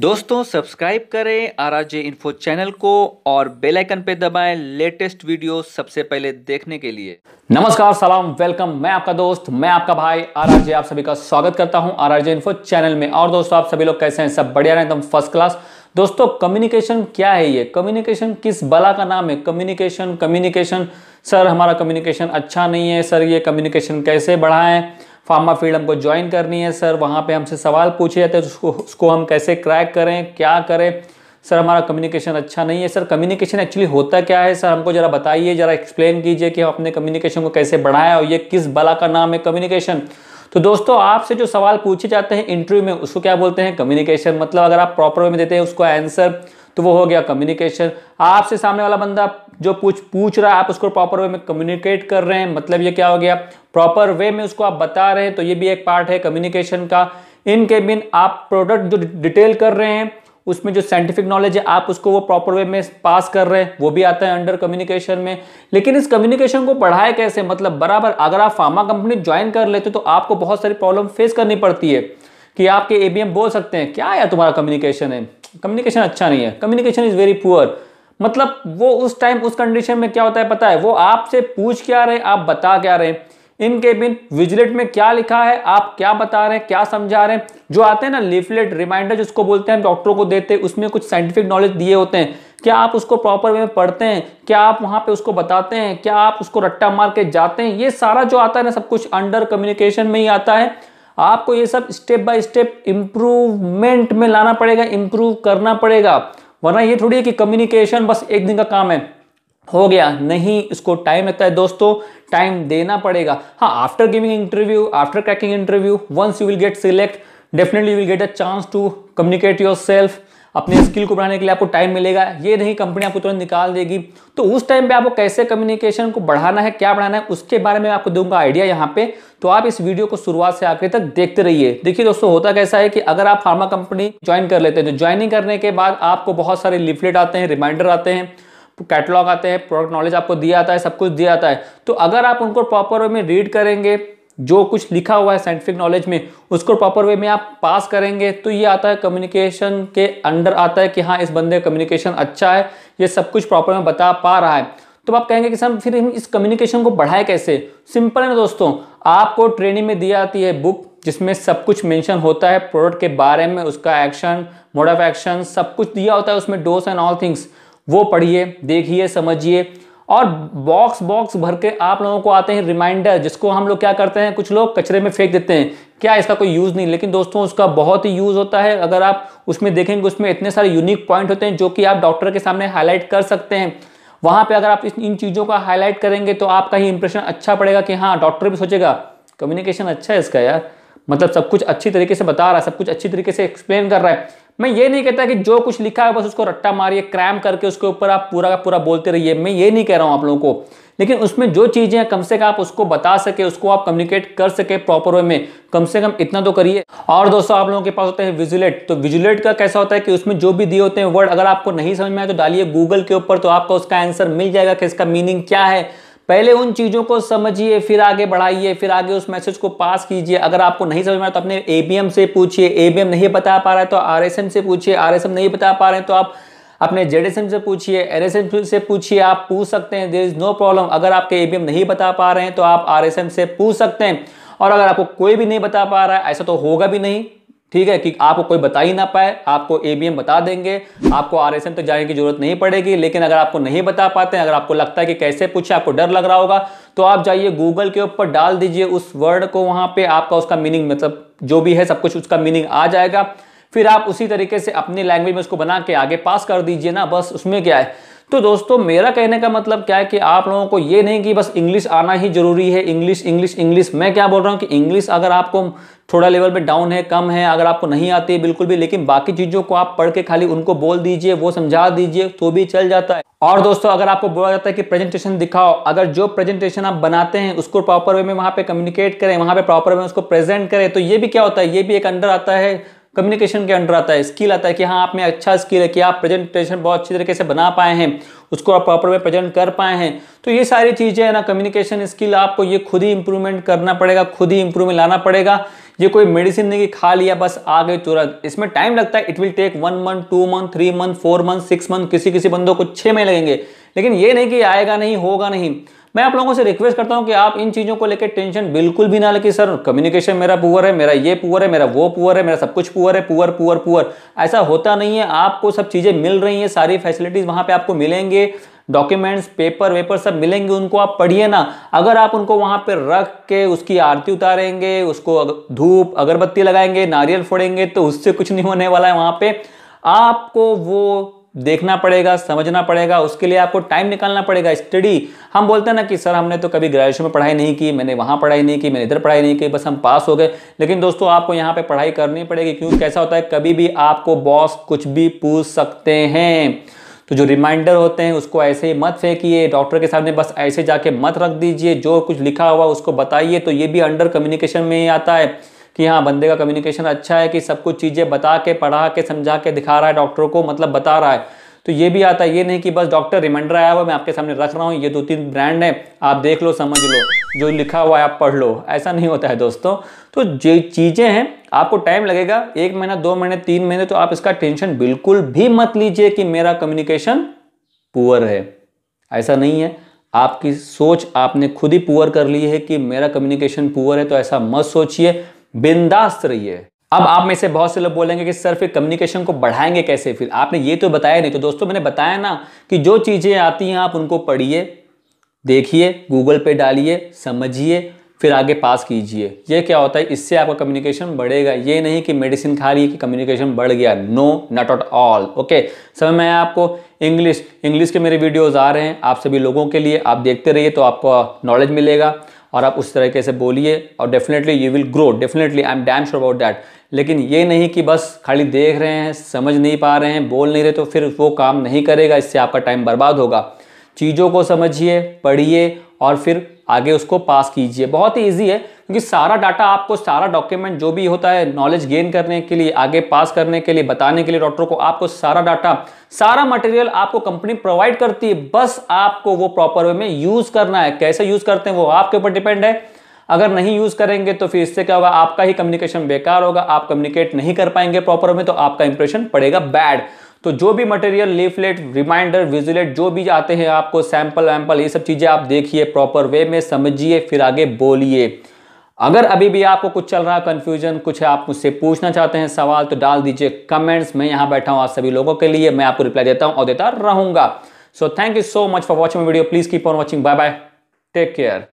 दोस्तों सब्सक्राइब करें R R J info channel को और बेल आइकन पे दबाएं लेटेस्ट वीडियो सबसे पहले देखने के लिए नमस्कार सलाम वेलकम मैं आपका दोस्त मैं आपका भाई आर आर जे आप सभी का स्वागत करता हूं R R J info channel में और दोस्तों आप सभी लोग कैसे हैं सब बढ़िया रहे एकदम फर्स्ट क्लास दोस्तों कम्युनिकेशन क्या है ये कम्युनिकेशन किस बला का नाम है कम्युनिकेशन कम्युनिकेशन सर हमारा कम्युनिकेशन अच्छा नहीं है सर ये कम्युनिकेशन कैसे बढ़ाएं फार्मा फील्ड हमको ज्वाइन करनी है सर वहाँ पे हमसे सवाल पूछे जाते हैं तो उसको उसको हम कैसे क्रैक करें क्या करें सर हमारा कम्युनिकेशन अच्छा नहीं है सर कम्युनिकेशन एक्चुअली होता क्या है सर हमको ज़रा बताइए ज़रा एक्सप्लेन कीजिए कि हम अपने कम्युनिकेशन को कैसे बढ़ाएं और ये किस बला का नाम है कम्युनिकेशन तो दोस्तों आपसे जो सवाल पूछे जाते हैं इंटरव्यू में उसको क्या बोलते हैं कम्युनिकेशन मतलब अगर आप प्रॉपर वे में देते हैं उसको आंसर तो वो हो गया कम्युनिकेशन आपसे सामने वाला बंदा जो पूछ पूछ रहा है आप उसको प्रॉपर वे में कम्युनिकेट कर रहे हैं मतलब ये क्या हो गया प्रॉपर वे में उसको आप बता रहे हैं तो ये भी एक पार्ट है कम्युनिकेशन का इनके बिन आप प्रोडक्ट जो डिटेल कर रहे हैं उसमें जो साइंटिफिक नॉलेज है आप उसको वो प्रॉपर वे में पास कर रहे हैं वो भी आता है अंडर कम्युनिकेशन में लेकिन इस कम्युनिकेशन को बढ़ाए कैसे मतलब बराबर अगर आप फार्मा कंपनी ज्वाइन कर लेते तो आपको बहुत सारी प्रॉब्लम फेस करनी पड़ती है कि आपके एबीएम बोल सकते हैं क्या यार तुम्हारा कम्युनिकेशन है कम्युनिकेशन अच्छा नहीं है कम्युनिकेशन इज़ वेरी पुअर मतलब वो उस टाइम उस कंडीशन में क्या होता है पता है वो आपसे पूछ क्या रहे आप बता क्या रहे इनके बिन विजलेट में क्या लिखा है आप क्या बता रहे हैं क्या समझा रहे हैं जो आते हैं ना लिफलेट रिमाइंडर जिसको बोलते हैं डॉक्टरों को देते हैं उसमें कुछ साइंटिफिक नॉलेज दिए होते हैं क्या आप उसको प्रॉपर वे में पढ़ते हैं क्या आप वहां पे उसको बताते हैं क्या आप उसको रट्टा मार के जाते हैं ये सारा जो आता है ना सब कुछ अंडर कम्युनिकेशन में ही आता है आपको ये सब स्टेप बाय स्टेप इम्प्रूवमेंट में लाना पड़ेगा इम्प्रूव करना पड़ेगा वरना ये थोड़ी है कि कम्युनिकेशन बस एक दिन का काम है हो गया नहीं इसको टाइम लगता है दोस्तों टाइम देना पड़ेगा हाँ after giving interview after cracking interview once you will get select definitely you will get a chance to communicate yourself अपने स्किल को बढ़ाने के लिए आपको टाइम मिलेगा ये नहीं कंपनी आपको तुरंत निकाल देगी तो उस टाइम पे आपको कैसे कम्युनिकेशन को बढ़ाना है क्या बढ़ाना है उसके बारे में आपको दूंगा आइडिया यहाँ पे तो आप इस वीडियो को शुरुआत से आखिर तक देखते रहिए देखिए दोस्तों होता कैसा है कि अगर आप फार्मा कंपनी ज्वाइन कर लेते हैं तो ज्वाइनिंग करने के बाद आपको बहुत सारे लिफलेट आते हैं रिमाइंडर आते हैं कैटलॉग आते हैं प्रोडक्ट नॉलेज आपको दिया जाता है सब कुछ दिया जाता है तो अगर आप उनको प्रॉपर वे में रीड करेंगे जो कुछ लिखा हुआ है साइंटिफिक नॉलेज में उसको प्रॉपर वे में आप पास करेंगे तो ये आता है कम्युनिकेशन के अंडर आता है कि हाँ इस बंदे का कम्युनिकेशन अच्छा है ये सब कुछ प्रॉपर में बता पा रहा है तो आप कहेंगे कि सर फिर हम इस कम्युनिकेशन को बढ़ाए कैसे सिंपल है ना दोस्तों आपको ट्रेनिंग में दी जाती है बुक जिसमें सब कुछ मेंशन होता है प्रोडक्ट के बारे में उसका एक्शन मोड ऑफ एक्शन सब कुछ दिया होता है उसमें डोस एंड ऑल थिंग्स वो पढ़िए देखिए समझिए और बॉक्स बॉक्स भर के आप लोगों को आते हैं रिमाइंडर जिसको हम लोग क्या करते हैं कुछ लोग कचरे में फेंक देते हैं क्या इसका कोई यूज़ नहीं लेकिन दोस्तों उसका बहुत ही यूज़ होता है अगर आप उसमें देखेंगे उसमें इतने सारे यूनिक पॉइंट होते हैं जो कि आप डॉक्टर के सामने हाईलाइट कर सकते हैं वहाँ पर अगर आप इन चीज़ों का हाईलाइट करेंगे तो आपका ही इंप्रेशन अच्छा पड़ेगा कि हाँ डॉक्टर भी सोचेगा कम्युनिकेशन अच्छा है इसका यार मतलब सब कुछ अच्छी तरीके से बता रहा है सब कुछ अच्छी तरीके से एक्सप्लेन कर रहा है मैं ये नहीं कहता कि जो कुछ लिखा है बस उसको रट्टा मारिए क्रैम करके उसके ऊपर आप पूरा का पूरा बोलते रहिए मैं ये नहीं कह रहा हूँ आप लोगों को लेकिन उसमें जो चीज़ें कम से कम आप उसको बता सके उसको आप कम्युनिकेट कर सके प्रॉपर वे में कम से कम इतना तो करिए और दोस्तों आप लोगों के पास होते हैं विजुलेट तो विजुलेट का कैसा होता है कि उसमें जो भी दिए होते हैं वर्ड अगर आपको नहीं समझ में आए तो डालिए गूगल के ऊपर तो आपको उसका आंसर मिल जाएगा कि इसका मीनिंग क्या है पहले उन चीज़ों को समझिए फिर आगे बढ़ाइए फिर आगे उस मैसेज को पास कीजिए अगर आपको नहीं समझ में आया तो अपने ए से पूछिए ए नहीं बता पा रहा है तो आर से पूछिए आर नहीं बता पा रहे हैं तो आप अपने जेड से पूछिए एन से पूछिए आप पूछ सकते हैं देर इज़ नो प्रॉब्लम अगर आपके ए नहीं बता पा रहे हैं तो आप आर से पूछ सकते हैं और अगर आपको कोई भी नहीं बता पा रहा है ऐसा तो होगा भी नहीं ठीक है कि आपको कोई बता ही ना पाए आपको ए बता देंगे आपको आर एस तो जाने की जरूरत नहीं पड़ेगी लेकिन अगर आपको नहीं बता पाते हैं अगर आपको लगता है कि कैसे पूछे आपको डर लग रहा होगा तो आप जाइए गूगल के ऊपर डाल दीजिए उस वर्ड को वहाँ पे आपका उसका मीनिंग मतलब जो भी है सब कुछ उसका मीनिंग आ जाएगा फिर आप उसी तरीके से अपनी लैंग्वेज में उसको बना के आगे पास कर दीजिए ना बस उसमें क्या है तो दोस्तों मेरा कहने का मतलब क्या है कि आप लोगों को ये नहीं कि बस इंग्लिश आना ही जरूरी है इंग्लिश इंग्लिश इंग्लिश मैं क्या बोल रहा हूँ कि इंग्लिश अगर आपको थोड़ा लेवल पे डाउन है कम है अगर आपको नहीं आती है बिल्कुल भी लेकिन बाकी चीज़ों को आप पढ़ के खाली उनको बोल दीजिए वो समझा दीजिए तो भी चल जाता है और दोस्तों अगर आपको बोला जाता है कि प्रेजेंटेशन दिखाओ अगर जो प्रेजेंटेशन आप बनाते हैं उसको प्रॉपर वे में वहाँ पे कम्युनिकेट करें वहाँ पे प्रॉपर वे में उसको प्रेजेंट करें तो ये भी क्या होता है ये भी एक अंडर आता है कम्युनिकेशन के अंडर आता है स्किल आता है कि हाँ आप में अच्छा स्किल है कि आप प्रेजेंटेशन बहुत अच्छी तरीके से बना पाए हैं उसको आप प्रॉपर वे प्रेजेंट कर पाए हैं तो ये सारी चीज़ें है ना कम्युनिकेशन स्किल आपको ये खुद ही इंप्रूवमेंट करना पड़ेगा खुद ही इंप्रूवमेंट लाना पड़ेगा ये कोई मेडिसिन नहीं कि खा लिया बस आ गए तुरंत इसमें टाइम लगता है it will take one month two month three month four month six month किसी किसी बंदों को छः महीने लगेंगे लेकिन ये नहीं कि आएगा नहीं होगा नहीं मैं आप लोगों से रिक्वेस्ट करता हूं कि आप इन चीज़ों को लेकर टेंशन बिल्कुल भी ना लगे सर कम्युनिकेशन मेरा पुअर है मेरा ये पुअर है मेरा वो पुअर है मेरा सब कुछ पुअर है पुअर पुअर पुअर ऐसा होता नहीं है आपको सब चीज़ें मिल रही है सारी फैसिलिटीज़ वहाँ पर आपको मिलेंगे डॉक्यूमेंट्स पेपर वेपर सब मिलेंगे उनको आप पढ़िए ना अगर आप उनको वहाँ पर रख के उसकी आरती उतारेंगे उसको धूप अगरबत्ती लगाएंगे नारियल फोड़ेंगे तो उससे कुछ नहीं होने वाला है वहाँ पर आपको वो देखना पड़ेगा समझना पड़ेगा उसके लिए आपको टाइम निकालना पड़ेगा स्टडी हम बोलते हैं ना कि सर हमने तो कभी ग्रेजुएशन में पढ़ाई नहीं की मैंने वहाँ पढ़ाई नहीं की मैंने इधर पढ़ाई नहीं की बस हम पास हो गए लेकिन दोस्तों आपको यहाँ पे पढ़ाई करनी पड़ेगी क्योंकि कैसा होता है कभी भी आपको बॉस कुछ भी पूछ सकते हैं तो जो रिमाइंडर होते हैं उसको ऐसे ही मत फेंकिए डॉक्टर के सामने बस ऐसे जाके मत रख दीजिए जो कुछ लिखा हुआ उसको बताइए तो ये भी अंडर कम्युनिकेशन में ही आता है कि हाँ बंदे का कम्युनिकेशन अच्छा है कि सब कुछ चीज़ें बता के पढ़ा के समझा के दिखा रहा है डॉक्टरों को मतलब बता रहा है तो ये भी आता है ये नहीं कि बस डॉक्टर रिमाइंडर आया हुआ मैं आपके सामने रख रहा हूँ ये दो तीन ब्रांड है आप देख लो समझ लो जो लिखा हुआ है आप पढ़ लो ऐसा नहीं होता है दोस्तों तो जो चीज़ें हैं आपको टाइम लगेगा एक महीना दो महीने तीन महीने तो आप इसका टेंशन बिल्कुल भी मत लीजिए कि मेरा कम्युनिकेशन पुअर है ऐसा नहीं है आपकी सोच आपने खुद ही पुअर कर ली है कि मेरा कम्युनिकेशन पुअर है तो ऐसा मत सोचिए बिंदास्त रहिए अब आप में से बहुत से लोग बोलेंगे कि सर फिर कम्युनिकेशन को बढ़ाएंगे कैसे फिर आपने ये तो बताया नहीं तो दोस्तों मैंने बताया ना कि जो चीज़ें आती हैं आप उनको पढ़िए देखिए गूगल पे डालिए समझिए फिर आगे पास कीजिए ये क्या होता है इससे आपका कम्युनिकेशन बढ़ेगा ये नहीं कि मेडिसिन खा रही है कि कम्युनिकेशन बढ़ गया no not at all okay समय में आपको इंग्लिश इंग्लिश के मेरे वीडियोज़ आ रहे हैं आप सभी लोगों के लिए आप देखते रहिए तो आपको नॉलेज मिलेगा और आप उस तरीके से बोलिए और definitely you will grow definitely I am damn sure about that लेकिन ये नहीं कि बस खाली देख रहे हैं समझ नहीं पा रहे हैं बोल नहीं रहे तो फिर वो काम नहीं करेगा इससे आपका टाइम बर्बाद होगा चीज़ों को समझिए पढ़िए और फिर आगे उसको पास कीजिए बहुत ही ईजी है क्योंकि सारा डाटा आपको सारा डॉक्यूमेंट जो भी होता है नॉलेज गेन करने के लिए आगे पास करने के लिए बताने के लिए डॉक्टर को आपको सारा डाटा सारा मटेरियल आपको कंपनी प्रोवाइड करती है बस आपको वो प्रॉपर वे में यूज़ करना है कैसे यूज़ करते हैं वो आपके ऊपर डिपेंड है अगर नहीं यूज़ करेंगे तो फिर इससे क्या होगा आपका ही कम्युनिकेशन बेकार होगा आप कम्युनिकेट नहीं कर पाएंगे प्रॉपर में तो आपका इंप्रेशन पड़ेगा बैड तो जो भी मटेरियल लीफलेट रिमाइंडर विजुलेट जो भी आते हैं आपको सैंपल वैम्पल ये सब चीज़ें आप देखिए प्रॉपर वे में समझिए फिर आगे बोलिए अगर अभी भी आपको कुछ चल रहा है कन्फ्यूजन कुछ है आप मुझसे पूछना चाहते हैं सवाल तो डाल दीजिए कमेंट्स मैं यहाँ बैठा हूँ आप सभी लोगों के लिए मैं आपको रिप्लाई देता हूँ और देता रहूँगा so thank you so much for watching video please keep on watching bye bye take care